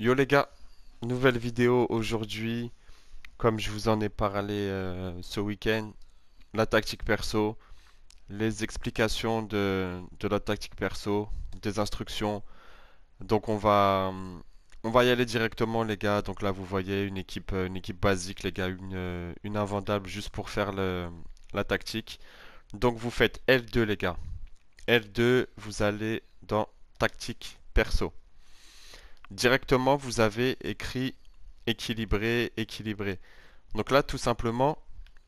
Yo les gars, nouvelle vidéo aujourd'hui. Comme je vous en ai parlé euh, ce week-end, la tactique perso, les explications de, la tactique perso, des instructions. Donc on va, euh, on va y aller directement les gars. Donc là vous voyez une équipe, euh, une équipe basique les gars, une, une invendable juste pour faire le, la tactique. Donc vous faites L2 les gars. L2, vous allez dans tactique perso directement vous avez écrit équilibré, équilibré. Donc là, tout simplement,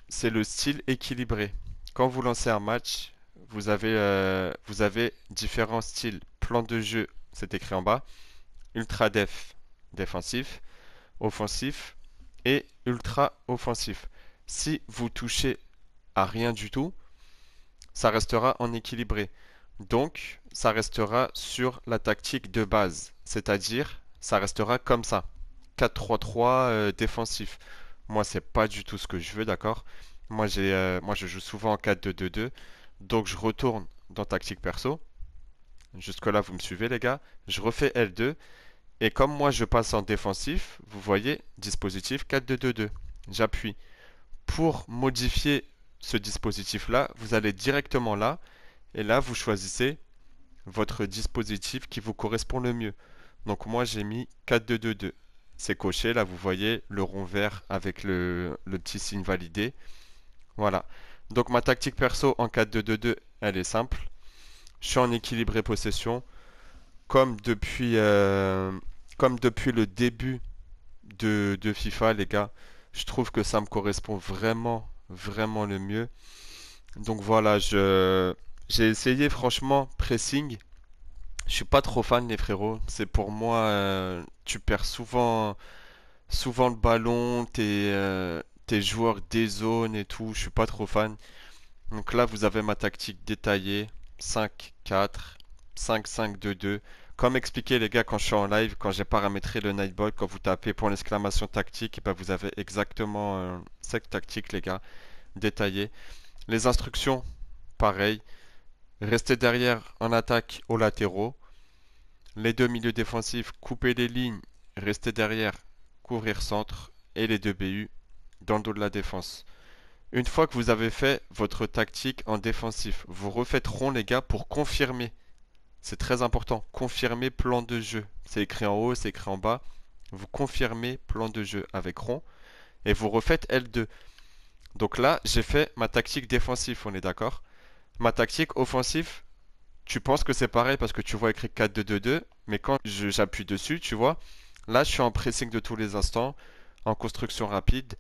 c'est le style équilibré. Quand vous lancez un match, vous avez, euh, vous avez différents styles. Plan de jeu, c'est écrit en bas. Ultra def, défensif. Offensif et ultra offensif. Si vous touchez à rien du tout, ça restera en équilibré. Donc, ça restera sur la tactique de base, c'est-à-dire ça restera comme ça, 4-3-3 euh, défensif. Moi, c'est pas du tout ce que je veux, d'accord moi, euh, moi, je joue souvent en 4-2-2-2, donc je retourne dans tactique perso. Jusque-là, vous me suivez, les gars. Je refais L2, et comme moi, je passe en défensif, vous voyez, dispositif 4-2-2-2. J'appuie. Pour modifier ce dispositif-là, vous allez directement là, et là, vous choisissez votre dispositif qui vous correspond le mieux. Donc moi j'ai mis 4-2-2-2. C'est coché, là vous voyez le rond vert avec le, le petit signe validé. Voilà. Donc ma tactique perso en 4-2-2-2, elle est simple. Je suis en équilibré possession. Comme depuis, euh, comme depuis le début de, de, FIFA, les gars, je trouve que ça me correspond vraiment, vraiment le mieux. Donc voilà, je, j'ai essayé franchement pressing. Je suis pas trop fan les frérots. C'est pour moi, euh, tu perds souvent, souvent le ballon, tes, euh, tes joueurs des et tout. Je suis pas trop fan. Donc là, vous avez ma tactique détaillée. 5-4, 5-5-2-2. Comme expliqué les gars quand je suis en live, quand j'ai paramétré le Nightball, quand vous tapez pour l'exclamation tactique, eh ben, vous avez exactement euh, cette tactique les gars, détaillée. Les instructions, pareil. Restez derrière en attaque aux latéraux. Les deux milieux défensifs, couper les lignes, rester derrière, couvrir centre. Et les deux BU dans le dos de la défense. Une fois que vous avez fait votre tactique en défensif, vous refaites rond les gars pour confirmer. C'est très important. Confirmer plan de jeu. C'est écrit en haut, c'est écrit en bas. Vous confirmez plan de jeu avec rond et vous refaites L2. Donc là, j'ai fait ma tactique défensive, on est d'accord Ma tactique offensive, tu penses que c'est pareil parce que tu vois écrit 4-2-2-2, mais quand j'appuie dessus, tu vois, là je suis en pressing de tous les instants, en construction rapide,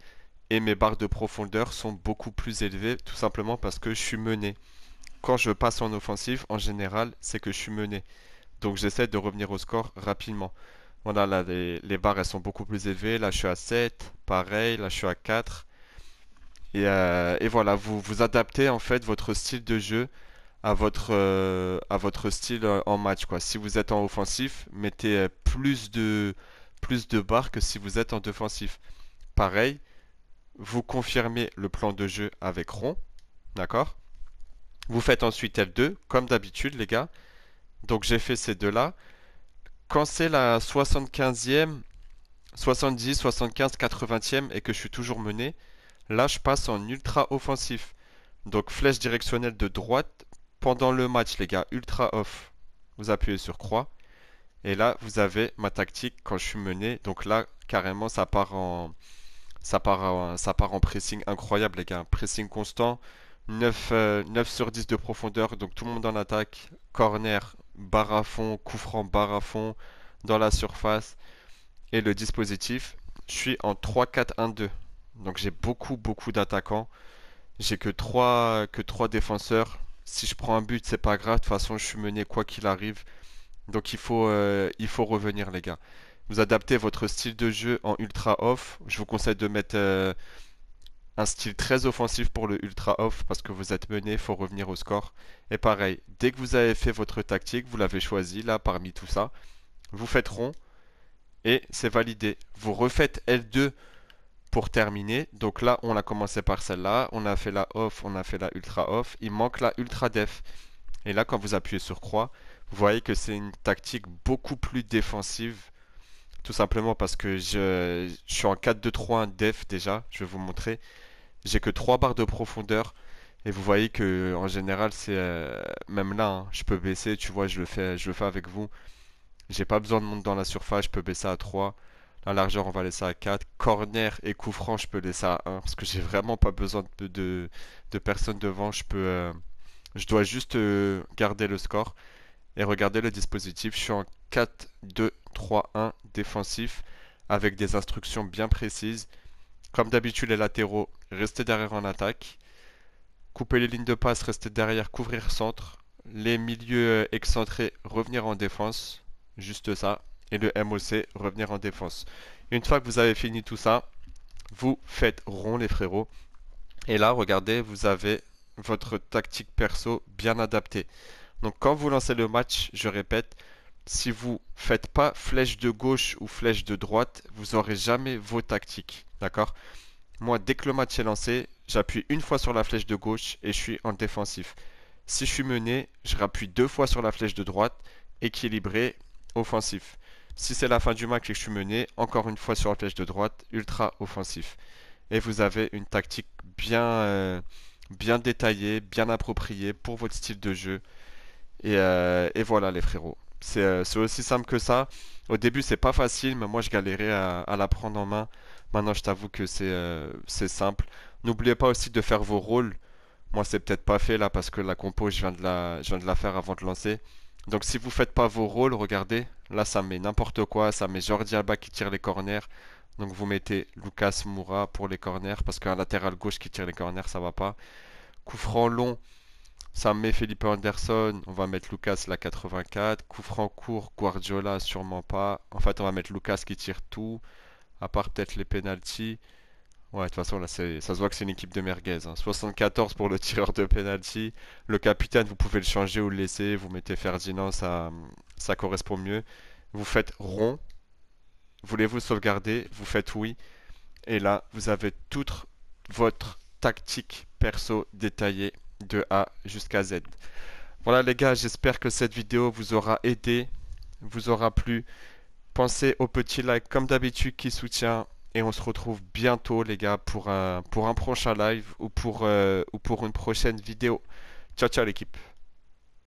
et mes barres de profondeur sont beaucoup plus élevées, tout simplement parce que je suis mené. Quand je passe en offensive, en général, c'est que je suis mené. Donc j'essaie de revenir au score rapidement. Voilà, là, les, les barres, elles sont beaucoup plus élevées. Là, je suis à 7, pareil, là, je suis à 4. Euh, et, voilà, vous, vous adaptez en fait votre style de jeu à votre, euh, style euh, en match. Quoi. Si vous êtes en offensif, mettez plus de, plus de barres que si vous êtes en défensif. Pareil, vous confirmez le plan de jeu avec rond. D'accord Vous faites ensuite f 2 comme d'habitude, les gars. Donc j'ai fait ces deux-là. Quand c'est la 75e, 70, 75, 80e et que je suis toujours mené, Là, je passe en ultra offensif. Donc flèche directionnelle de droite pendant le match, les gars. Ultra off. Vous appuyez sur croix. Et là, vous avez ma tactique quand je suis mené. Donc là, carrément, ça part en, ça part ça part en pressing incroyable, les gars. pressing constant. 9, 9, euh, sur 10 de profondeur. Donc tout le monde en attaque. Corner, barre à fond, coup franc, barre à fond. Dans la surface. Et le dispositif, je suis en 3-4-1-2. Donc j'ai beaucoup, beaucoup d'attaquants. J'ai que trois, que trois défenseurs. Si je prends un but, c'est pas grave. De toute façon, je suis mené quoi qu'il arrive. Donc il faut, euh, il faut revenir, les gars. Vous adaptez votre style de jeu en ultra off. Je vous conseille de mettre euh, un style très offensif pour le ultra off parce que vous êtes mené, il faut revenir au score. Et pareil, dès que vous avez fait votre tactique, vous l'avez choisi là parmi tout ça, vous faites rond et c'est validé. Vous refaites L2 pour terminer, donc là, on a commencé par celle-là, on a fait la off, on a fait la ultra off, il manque la ultra def. Et là, quand vous appuyez sur croix, vous voyez que c'est une tactique beaucoup plus défensive, tout simplement parce que je, suis en 4 2 3 def déjà, je vais vous montrer. J'ai que 3 barres de profondeur, et vous voyez que en général, c'est euh, même là, hein, je peux baisser, tu vois, je le fais, je le fais avec vous. J'ai pas besoin de monter dans la surface, je peux baisser à 3. La largeur, on va laisser à 4. Corner et coup franc, je peux laisser à 1. Parce que j'ai vraiment pas besoin de, personne devant. Je, peux, euh, je dois juste euh, garder le score. Et regarder le dispositif. Je suis en 4, 2, 3, 1 défensif. Avec des instructions bien précises. Comme d'habitude, les latéraux, rester derrière en attaque. Couper les lignes de passe, rester derrière, couvrir centre. Les milieux euh, excentrés, revenir en défense. Juste ça, et le MOC, revenir en défense. Une fois que vous avez fini tout ça, vous faites rond les frérots. Et là, regardez, vous avez votre tactique perso bien adaptée. Donc quand vous lancez le match, je répète, si vous ne faites pas flèche de gauche ou flèche de droite, vous n'aurez jamais vos tactiques. D'accord Moi, dès que le match est lancé, j'appuie une fois sur la flèche de gauche et je suis en défensif. Si je suis mené, je rappuie deux fois sur la flèche de droite, équilibré, offensif. Si c'est la fin du match et que je suis mené, encore une fois sur la flèche de droite, ultra offensif. Et vous avez une tactique bien, euh, bien détaillée, bien appropriée pour votre style de jeu. Et, euh, voilà les frérots. Euh, c'est aussi simple que ça. Au début, c'est pas facile, mais moi je galérais à, la prendre en main. Maintenant, je t'avoue que c'est simple. N'oubliez pas aussi de faire vos rôles. Moi, c'est peut-être pas fait là parce que la compo, je viens de la, je viens de la faire avant de lancer. Donc si vous ne faites pas vos rôles, regardez, là ça met n'importe quoi, ça met Jordi Alba qui tire les corners. Donc vous mettez Lucas Moura pour les corners parce qu'un latéral gauche qui tire les corners, ça va pas. Coup long, ça met Felipe Anderson, on va mettre Lucas la 84, coup court, Guardiola sûrement pas. En fait, on va mettre Lucas qui tire tout à part peut-être les pénalties. Ouais, de toute façon, là, ça se voit que c'est une équipe de merguez. 74 hein. pour le tireur de penalty. Le capitaine, vous pouvez le changer ou le laisser. Vous mettez Ferdinand, ça, ça correspond mieux. Vous faites rond. Voulez-vous sauvegarder Vous faites oui. Et là, vous avez toute votre tactique perso détaillée de A jusqu'à Z. Voilà les gars, j'espère que cette vidéo vous aura aidé, vous aura plu. Pensez au petit like comme d'habitude qui soutient et on se retrouve bientôt, les gars, pour un, pour un prochain live ou pour, euh, ou pour une prochaine vidéo. Ciao, ciao, l'équipe.